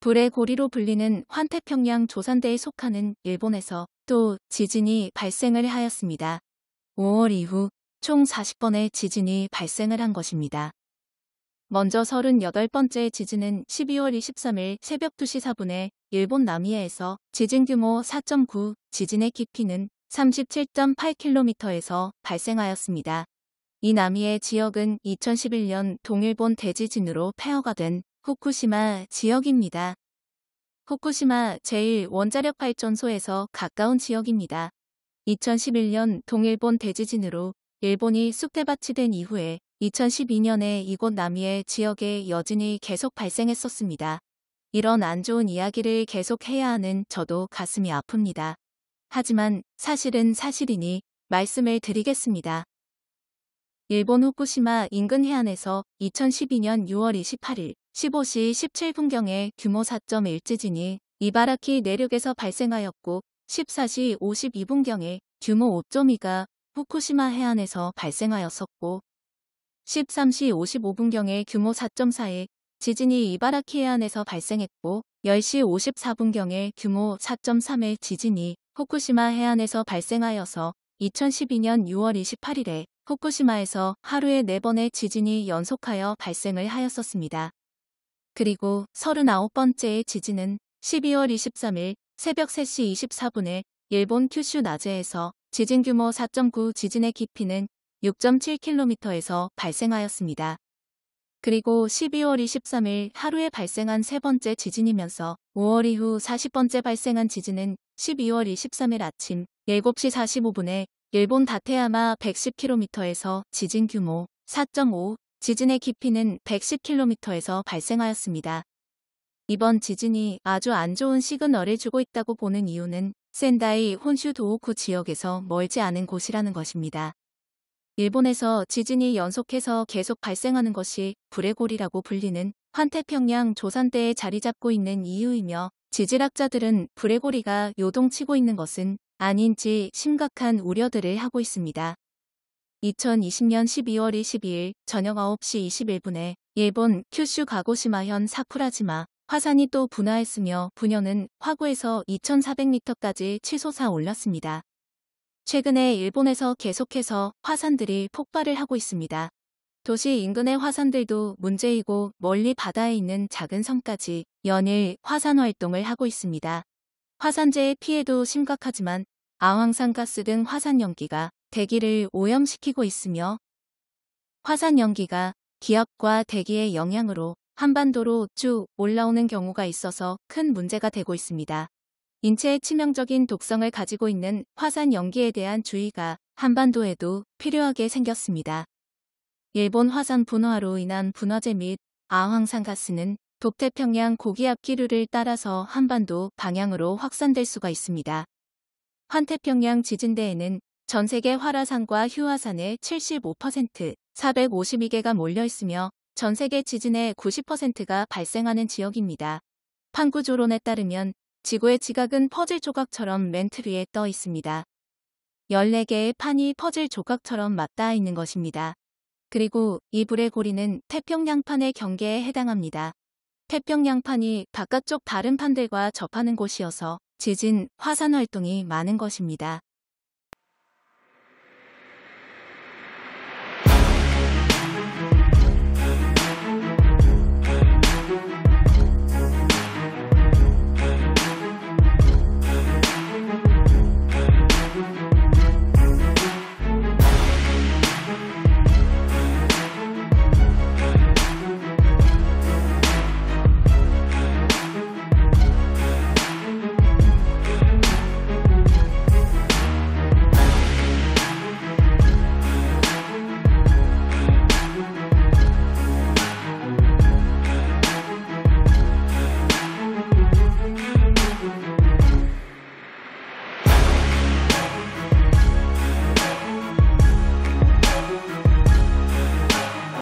불의 고리로 불리는 환태평양 조산대에 속하는 일본에서 또 지진이 발생을 하였습니다. 5월 이후 총 40번의 지진이 발생을 한 것입니다. 먼저 38번째 지진은 12월 23일 새벽 2시 4분에 일본 남이해에서 지진 규모 4.9, 지진의 깊이는 37.8km에서 발생하였습니다. 이남이의 지역은 2011년 동일본 대지진으로 폐허가 된 후쿠시마 지역입니다. 후쿠시마 제1원자력발전소에서 가까운 지역입니다. 2011년 동일본 대지진으로 일본이 쑥대밭이 된 이후에 2012년에 이곳 남이의 지역에 여진이 계속 발생했었습니다. 이런 안 좋은 이야기를 계속해야 하는 저도 가슴이 아픕니다. 하지만 사실은 사실이니 말씀을 드리겠습니다. 일본 후쿠시마 인근 해안에서 2012년 6월 28일 15시 17분경에 규모 4.1 지진이 이바라키 내륙에서 발생하였고 14시 52분경에 규모 5.2가 후쿠시마 해안에서 발생하였었고 13시 55분경에 규모 4.4의 지진이 이바라키 해안에서 발생했고 10시 54분경에 규모 4.3의 지진이 후쿠시마 해안에서 발생하여서 2012년 6월 28일에 후쿠시마에서 하루에 4번의 지진이 연속하여 발생을 하였었습니다. 그리고 39번째의 지진은 12월 23일 새벽 3시 24분에 일본 큐슈 나제에서 지진 규모 4.9 지진의 깊이는 6.7km에서 발생하였습니다. 그리고 12월 23일 하루에 발생한 세 번째 지진이면서 5월 이후 40번째 발생한 지진은 12월 23일 아침 7시 45분에 일본 다테야마 110km에서 지진 규모 4.5 지진의 깊이는 110km에서 발생하였습니다. 이번 지진이 아주 안 좋은 시그널을 주고 있다고 보는 이유는 센다이 혼슈 도호쿠 지역에서 멀지 않은 곳이라는 것입니다. 일본에서 지진이 연속해서 계속 발생하는 것이 불의 골이라고 불리는 환태평양 조산대에 자리 잡고 있는 이유이며 지질학자들은 불의 고리가 요동치고 있는 것은 아닌지 심각한 우려들을 하고 있습니다. 2020년 12월 22일 저녁 9시 21분에 일본 큐슈 가고시마현 사쿠라지마 화산이 또 분화했으며 분연은 화구에서 2,400m까지 치솟아 올랐습니다. 최근에 일본에서 계속해서 화산들이 폭발을 하고 있습니다. 도시 인근의 화산들도 문제이고 멀리 바다에 있는 작은 섬까지 연일 화산 활동을 하고 있습니다. 화산재의 피해도 심각하지만 아황산가스 등 화산 연기가 대기를 오염시키고 있으며 화산 연기가 기압과 대기의 영향으로 한반도로 쭉 올라오는 경우가 있어서 큰 문제가 되고 있습니다. 인체에 치명적인 독성을 가지고 있는 화산 연기에 대한 주의가 한반도에도 필요하게 생겼습니다. 일본 화산 분화로 인한 분화제 및 아황산 가스는 북태평양 고기압 기류를 따라서 한반도 방향으로 확산될 수가 있습니다. 환태평양 지진대에는 전 세계 활화산과 휴화산의 75%, 452개가 몰려있으며 전 세계 지진의 90%가 발생하는 지역입니다. 판구조론에 따르면 지구의 지각은 퍼즐 조각처럼 렌트 위에 떠 있습니다. 14개의 판이 퍼즐 조각처럼 맞닿아 있는 것입니다. 그리고 이 불의 고리는 태평양판의 경계에 해당합니다. 태평양판이 바깥쪽 다른 판들과 접하는 곳이어서 지진, 화산 활동이 많은 것입니다.